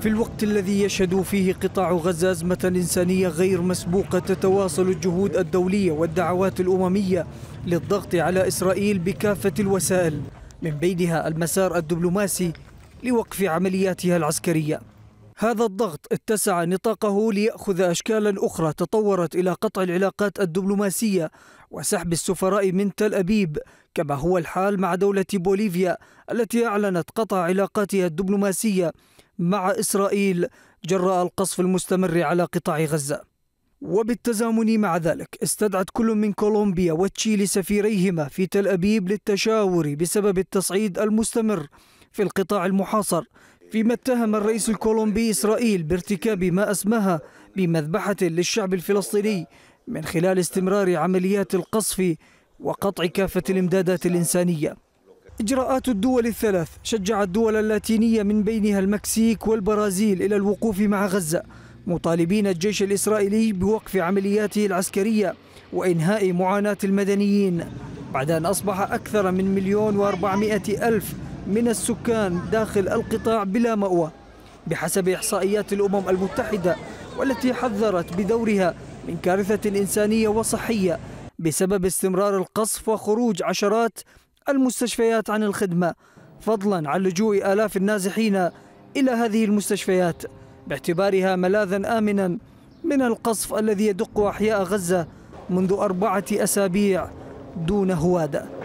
في الوقت الذي يشهد فيه قطاع غزة أزمة إنسانية غير مسبوقة تتواصل الجهود الدولية والدعوات الأممية للضغط على إسرائيل بكافة الوسائل من بينها المسار الدبلوماسي لوقف عملياتها العسكرية هذا الضغط اتسع نطاقه ليأخذ أشكالا أخرى تطورت إلى قطع العلاقات الدبلوماسية وسحب السفراء من تل أبيب كما هو الحال مع دولة بوليفيا التي أعلنت قطع علاقاتها الدبلوماسية مع إسرائيل جراء القصف المستمر على قطاع غزة وبالتزامن مع ذلك استدعت كل من كولومبيا وتشيلي سفيريهما في تل أبيب للتشاور بسبب التصعيد المستمر في القطاع المحاصر فيما اتهم الرئيس الكولومبي إسرائيل بارتكاب ما أسماها بمذبحة للشعب الفلسطيني من خلال استمرار عمليات القصف وقطع كافة الإمدادات الإنسانية إجراءات الدول الثلاث شجعت دول اللاتينية من بينها المكسيك والبرازيل إلى الوقوف مع غزة مطالبين الجيش الإسرائيلي بوقف عملياته العسكرية وإنهاء معاناة المدنيين بعد أن أصبح أكثر من مليون وأربعمائة ألف من السكان داخل القطاع بلا مأوى بحسب إحصائيات الأمم المتحدة والتي حذرت بدورها من كارثة إنسانية وصحية بسبب استمرار القصف وخروج عشرات المستشفيات عن الخدمة فضلا عن لجوء آلاف النازحين إلى هذه المستشفيات باعتبارها ملاذا آمنا من القصف الذي يدق أحياء غزة منذ أربعة أسابيع دون هواده